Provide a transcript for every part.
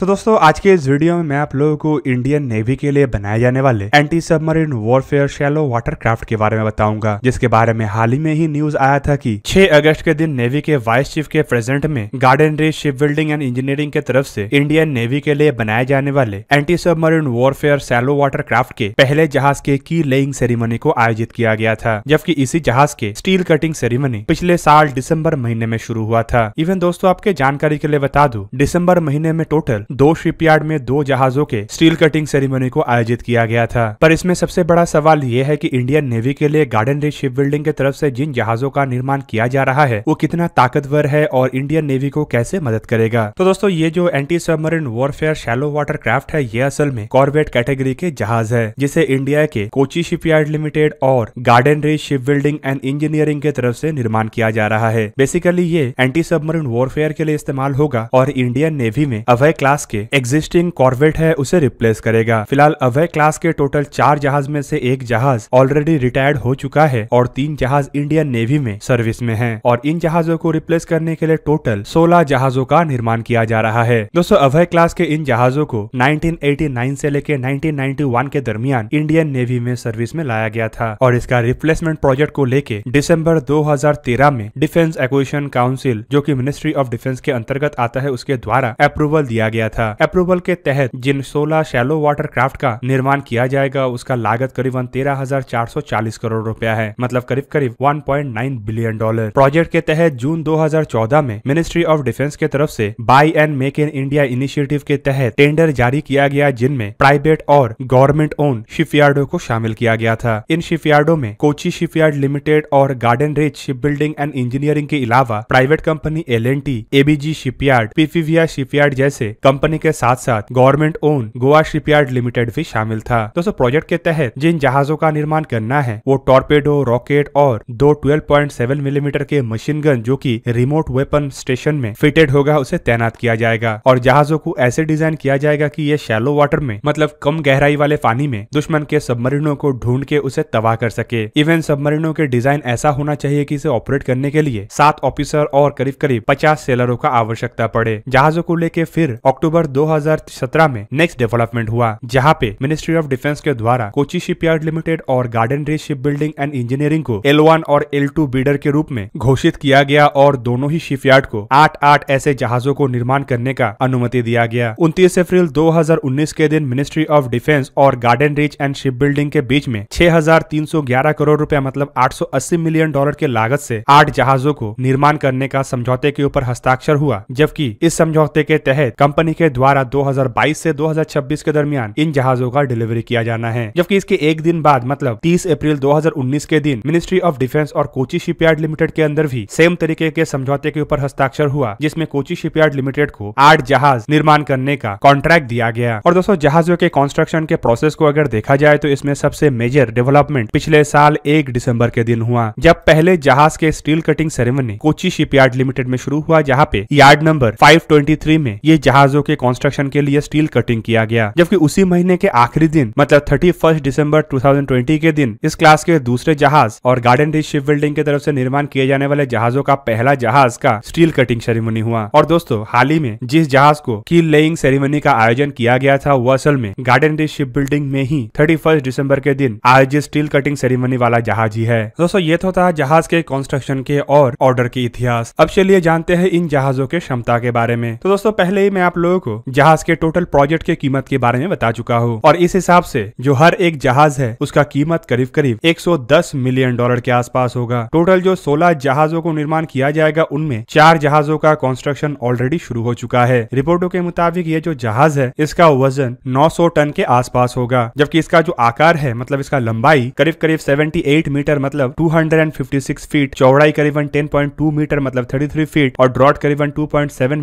तो दोस्तों आज के इस वीडियो में मैं आप लोगों को इंडियन नेवी के लिए बनाए जाने वाले anti submarine warfare shallow watercraft के बारे में बताऊंगा जिसके बारे में हाल ही में ही न्यूज आया था कि 6 अगस्त के दिन नेवी के वाइस चीफ के प्रेजेंट में Garden Reach ship building and engineering के तरफ से इंडियन नेवी के लिए बनाए जाने वाले anti submarine warfare shallow craft के पहले जहाज के की लेइंग सेरेमनी को आयोजित किया गया था जबकि इसी जहाज के स्टील कटिंग सेरेमनी पिछले साल दिसम्बर महीने में शुरू हुआ था इवन दोस्तों आपके जानकारी के लिए बता दू दिसम्बर महीने में टोटल दो शिपयार्ड में दो जहाजों के स्टील कटिंग सेरेमनी को आयोजित किया गया था पर इसमें सबसे बड़ा सवाल ये है की इंडियन नेवी के लिए गार्डन रिच शिप बिल्डिंग के तरफ ऐसी जिन जहाजों का निर्माण किया जा रहा है वो कितना ताकतवर है और इंडियन नेवी को कैसे मदद करेगा तो दोस्तों ये जो anti submarine warfare shallow water craft है ये असल में कॉर्बेट कैटेगरी के जहाज है जिसे इंडिया के कोची शिपयार्ड लिमिटेड और Garden Reach ship building and engineering के तरफ से निर्माण किया जा रहा है बेसिकली ये एंटी सबमरीन वॉरफेयर के लिए इस्तेमाल होगा और इंडियन नेवी में अभय क्लास क्लास के एग्जिस्टिंग कॉर्वेट है उसे रिप्लेस करेगा फिलहाल अभय क्लास के टोटल चार जहाज में से एक जहाज ऑलरेडी रिटायर्ड हो चुका है और तीन जहाज इंडियन नेवी में सर्विस में है और इन जहाजों को रिप्लेस करने के लिए टोटल सोलह जहाजों का निर्माण किया जा रहा है दोस्तों अभय क्लास के इन जहाजों को नाइनटीन से लेकर नाइनटीन के दरमियान इंडियन नेवी में सर्विस में लाया गया था और इसका रिप्लेसमेंट प्रोजेक्ट को लेके दिसंबर 2013 में डिफेंस एक्विशन काउंसिल जो कि मिनिस्ट्री ऑफ डिफेंस के अंतर्गत आता है उसके द्वारा अप्रूवल दिया गया गया था अप्रूवल के तहत जिन 16 शैलो वाटर क्राफ्ट का निर्माण किया जाएगा उसका लागत करीबन 13,440 करोड़ रुपया है मतलब करीब करीब 1.9 बिलियन डॉलर प्रोजेक्ट के तहत जून 2014 में मिनिस्ट्री ऑफ डिफेंस के तरफ से buy and make in India initiative के तहत टेंडर जारी किया गया जिनमें प्राइवेट और गवर्नमेंट ओन शिप को शामिल किया गया था इन शिपयार्डो में कोची शिप लिमिटेड और Garden Reach ship building and engineering के अलावा private company L N T ABG shipyard PPVR shipyard जैसे कंपनी के साथ साथ government own Goa shipyard limited भी शामिल था दोस्तों प्रोजेक्ट के तहत जिन जहाजों का निर्माण करना है वो टॉर्पेडो रॉकेट और दो 12.7 मिलीमीटर mm के मशीन गन जो कि रिमोट वेपन स्टेशन में फिटेड होगा उसे तैनात किया जाएगा और जहाजों को ऐसे डिजाइन किया जाएगा कि ये शैलो वाटर में मतलब कम गहराई वाले पानी में दुश्मन के सबमरीनों को ढूंढ के उसे तबाह कर सके इवन सबमरीनों के डिजाइन ऐसा होना चाहिए कि इसे ऑपरेट करने के लिए सात ऑफिसर और करीब करीब पचास सेलरों का आवश्यकता पड़े जहाजों को लेके फिर अक्टूबर अक्टूबर 2017 में नेक्स्ट डेवलपमेंट हुआ जहाँ पे मिनिस्ट्री ऑफ डिफेंस के द्वारा कोची शिपयार्ड लिमिटेड और Garden Reach ship building and engineering को एल और एल बीडर के रूप में घोषित किया गया और दोनों ही शिपयार्ड को आठ आठ ऐसे जहाजों को निर्माण करने का अनुमति दिया गया उन्तीस अप्रैल दो के दिन मिनिस्ट्री ऑफ डिफेंस और Garden Reach and ship building के बीच में 6,311 करोड़ रुपया मतलब 880 मिलियन डॉलर के लागत से आठ जहाजों को निर्माण करने का समझौते के ऊपर हस्ताक्षर हुआ जबकि इस समझौते के तहत कंपनी के द्वारा 2022 से 2026 के दरमियान इन जहाजों का डिलीवरी किया जाना है जबकि इसके एक दिन बाद मतलब 30 अप्रैल 2019 के दिन मिनिस्ट्री ऑफ डिफेंस और कोची शिपयार्ड लिमिटेड के अंदर भी सेम तरीके के समझौते के ऊपर हस्ताक्षर हुआ जिसमें कोची शिपयार्ड लिमिटेड को आठ जहाज निर्माण करने का कॉन्ट्रैक्ट दिया गया और दोस्तों जहाजों के कंस्ट्रक्शन के प्रोसेस को अगर देखा जाए तो इसमें सबसे मेजर डेवलपमेंट पिछले साल एक दिसंबर के दिन हुआ जब पहले जहाज के steel cutting ceremony Kochi shipyard limited में शुरू हुआ जहाँ पे यार्ड नंबर 523 में ये जहाजों के कंस्ट्रक्शन के लिए स्टील कटिंग किया गया जबकि उसी महीने के आखिरी दिन मतलब थर्टी फर्स्ट दिसंबर 2020 के दिन इस क्लास के दूसरे जहाज और गार्डन रीच शिप बिल्डिंग की तरफ से निर्माण किए जाने वाले जहाजों का पहला जहाज का स्टील कटिंग सेरेमनी हुआ और दोस्तों हाल ही में जिस जहाज को की लेइंग सेरेमनी का आयोजन किया गया था वो असल में गार्डन रीच शिप बिल्डिंग में ही थर्टी दिसंबर के दिन आयोजित स्टील कटिंग सेरेमनी वाला जहाज ही है दोस्तों ये तो था जहाज के कंस्ट्रक्शन के और ऑर्डर के इतिहास अब चलिए जानते हैं इन जहाजों के क्षमता के बारे में तो दोस्तों पहले ही मैं आप लोग लोगों को जहाज के टोटल प्रोजेक्ट के कीमत के बारे में बता चुका हूँ और इस हिसाब से जो हर एक जहाज है उसका कीमत करीब करीब 110 मिलियन डॉलर के आसपास होगा टोटल जो 16 जहाजों को निर्माण किया जाएगा उनमें चार जहाजों का कंस्ट्रक्शन ऑलरेडी शुरू हो चुका है रिपोर्टों के मुताबिक ये जो जहाज है इसका वजन नौ टन के आस होगा जबकि इसका जो आकार है मतलब इसका लंबाई करीब करीब सेवेंटी मीटर मतलब टू फीट चौड़ाई करीबन टेन मीटर मतलब थर्टी फीट और ड्रॉट करीबन टू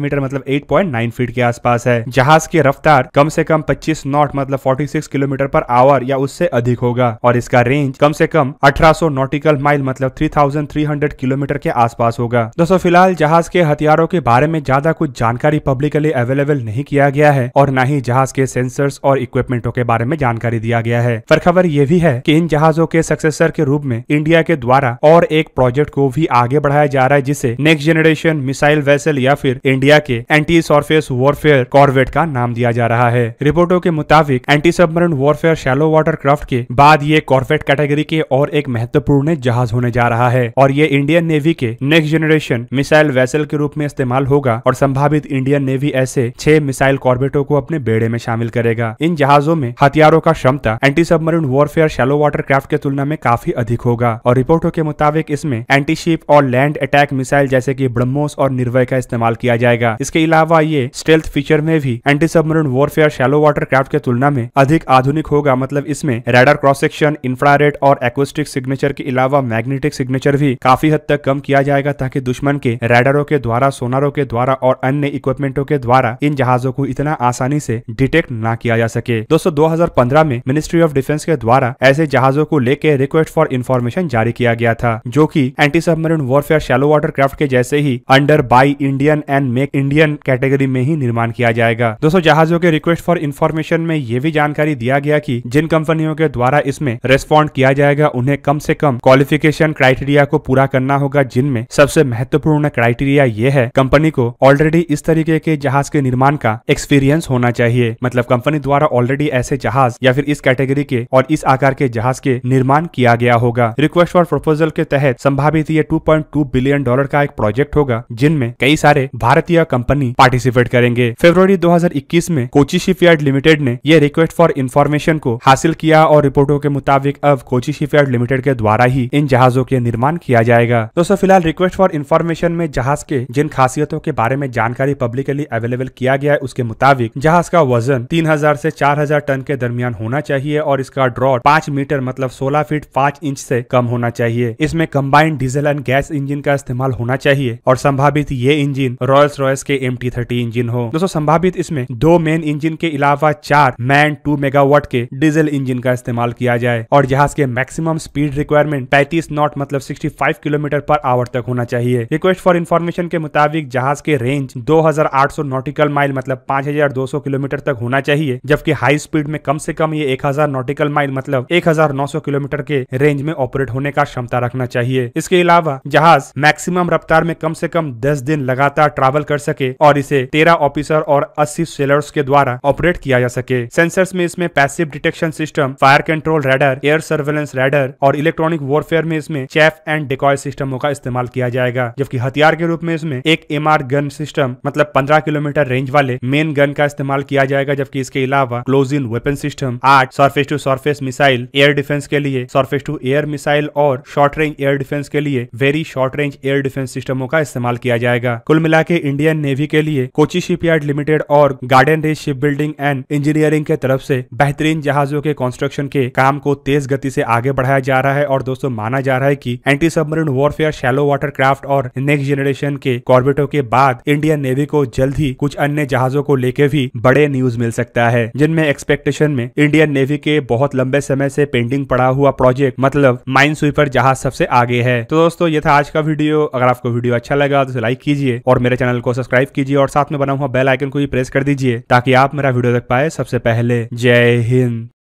मीटर मतलब 8.9 फीट के आसपास है जहाज की रफ्तार कम से कम 25 नॉट मतलब 46 किलोमीटर पर आवर या उससे अधिक होगा और इसका रेंज कम से कम 1800 नॉटिकल माइल मतलब 3300 किलोमीटर के आसपास होगा दोस्तों फिलहाल जहाज के हथियारों के बारे में ज्यादा कुछ जानकारी पब्लिकली अवेलेबल नहीं किया गया है और न ही जहाज के सेंसर और इक्विपमेंटों के बारे में जानकारी दिया गया है पर खबर ये भी है की इन जहाजों के सक्सेसर के रूप में इंडिया के द्वारा और एक प्रोजेक्ट को भी आगे बढ़ाया जा रहा है जिसे नेक्स्ट जनरेशन मिसाइल वेसल या फिर इंडिया के anti surface war warfare corvette का नाम दिया जा रहा है रिपोर्टों के मुताबिक anti submarine warfare shallow water craft के बाद ये कॉर्वेट कैटेगरी के और एक महत्वपूर्ण जहाज होने जा रहा है और ये इंडियन नेवी के नेक्स्ट जनरेशन मिसाइल वेसल के रूप में इस्तेमाल होगा और संभावित इंडियन नेवी ऐसे छह मिसाइल कॉर्बेटो को अपने बेड़े में शामिल करेगा इन जहाजों में हथियारों का क्षमता anti submarine warfare shallow water craft के तुलना में काफी अधिक होगा और रिपोर्टों के मुताबिक इसमें एंटी शिप और लैंड अटैक मिसाइल जैसे की ब्रह्मोस और निर्वय का इस्तेमाल किया जाएगा इसके अलावा ये स्टेल्थ फीचर में भी anti submarine warfare shallow water craft के तुलना में अधिक आधुनिक होगा मतलब इसमें रेडर क्रॉस सेक्शन इंफ्रारेड और एक्वेस्टिक सिग्नेचर के अलावा मैग्नेटिक सिग्नेचर भी काफी हद तक कम किया जाएगा ताकि दुश्मन के रेडरों के द्वारा सोनारों के द्वारा और अन्य इक्विपमेंटों के द्वारा इन जहाजों को इतना आसानी ऐसी डिटेक्ट न किया जा सके दोस्तों दो में मिनिस्ट्री ऑफ डिफेंस के द्वारा ऐसे जहाजों को लेकर रिक्वेस्ट फॉर इन्फॉर्मेशन जारी किया गया था जो की anti submarine warfare shallow water craft के जैसे ही under buy Indian and make Indian category में ही निर्माण इस्तेमाल किया जाएगा दोस्तों जहाजों के रिक्वेस्ट फॉर इन्फॉर्मेशन में यह भी जानकारी दिया गया की जिन कंपनियों के द्वारा इसमें रेस्पॉन्ड किया जाएगा उन्हें कम ऐसी कम क्वालिफिकेशन क्राइटेरिया को पूरा करना होगा जिनमें सबसे महत्वपूर्ण क्राइटेरिया ये है कंपनी को ऑलरेडी इस तरीके के जहाज के निर्माण का एक्सपीरियंस होना चाहिए मतलब कंपनी द्वारा ऑलरेडी ऐसे जहाज या फिर इस कैटेगरी के और इस आकार के जहाज के निर्माण किया गया होगा रिक्वेस्ट फॉर प्रपोजल के तहत संभावित ये 2.2 बिलियन डॉलर का एक प्रोजेक्ट होगा जिनमें कई सारे भारतीय कंपनी पार्टिसिपेट करेंगे फरवरी 2021 में कोची शिपयार्ड लिमिटेड ने यह रिक्वेस्ट फॉर इन्फॉर्मेशन को हासिल किया और रिपोर्टों के मुताबिक अब कोची शिपयार्ड लिमिटेड के द्वारा ही इन जहाजों के निर्माण किया जाएगा दोस्तों फिलहाल रिक्वेस्ट फॉर इन्फॉर्मेशन में जहाज के जिन खासियतों के बारे में जानकारी पब्लिकली अवेलेबल किया गया है उसके मुताबिक जहाज का वजन 3000 से 4000 टन के दरमियान होना चाहिए और इसका ड्रॉट 5 मीटर मतलब 16 फीट 5 इंच से कम होना चाहिए इसमें combined diesel and gas engine का इस्तेमाल होना चाहिए और संभावित ये इंजिन रॉयल्स रॉयस के एम इंजिन हो दोस्तों संभावित इसमें दो मेन इंजन के अलावा चार मैन टू मेगावाट के डीजल इंजन का इस्तेमाल किया जाए और जहाज के मैक्सिमम स्पीड रिक्वायरमेंट 35 नॉट मतलब 65 किलोमीटर पर आवर तक होना चाहिए रिक्वेस्ट फॉर इन्फॉर्मेशन के मुताबिक जहाज के रेंज 2800 नॉटिकल माइल मतलब 5200 किलोमीटर तक होना चाहिए जबकि हाई स्पीड में कम से कम ये 1000 नॉटिकल माइल मतलब 1900 किलोमीटर के रेंज में ऑपरेट होने का क्षमता रखना चाहिए इसके अलावा जहाज मैक्सिमम रफ्तार में कम से कम दस दिन लगातार ट्रैवल कर सके और इसे तेरह ऑफिसर सेंसर और 80 सेलर्स के द्वारा ऑपरेट किया जा सके सेंसर्स में इसमें passive detection system fire control radar air surveillance radar और इलेक्ट्रॉनिक वॉरफेयर में इसमें चेफ एंड डिकॉय सिस्टमों का इस्तेमाल किया जाएगा जबकि हथियार के रूप में इसमें एक एम गन सिस्टम मतलब पंद्रह किलोमीटर रेंज वाले मेन गन का इस्तेमाल किया जाएगा जबकि इसके अलावा क्लोज इन वेपन सिस्टम आठ surface to surface missile air defence के लिए सर्फेस टू एयर मिसाइल और शॉर्ट रेंज एयर डिफेंस के लिए very short range air defence सिस्टमों का इस्तेमाल किया जाएगा कुल मिला के इंडियन नेवी के लिए कोची शिपयार्ड शिपयार्ड लिमिटेड और Garden Reach ship building and engineering के तरफ से बेहतरीन जहाजों के कंस्ट्रक्शन के काम को तेज गति से आगे बढ़ाया जा रहा है और दोस्तों माना जा रहा है कि anti submarine warfare shallow water craft और नेक्स्ट जनरेशन के कॉर्बेटों के बाद इंडियन नेवी को जल्द ही कुछ अन्य जहाजों को लेके भी बड़े न्यूज मिल सकता है जिनमें एक्सपेक्टेशन में इंडियन नेवी के बहुत लंबे समय से पेंडिंग पड़ा हुआ प्रोजेक्ट मतलब माइन स्वीपर जहाज सबसे आगे है तो दोस्तों ये था आज का वीडियो अगर आपको वीडियो अच्छा लगा तो लाइक कीजिए और मेरे चैनल को सब्सक्राइब कीजिए और साथ में बना हुआ बेल बेल आइकन को भी प्रेस कर दीजिए ताकि आप मेरा वीडियो देख पाए सबसे पहले जय हिंद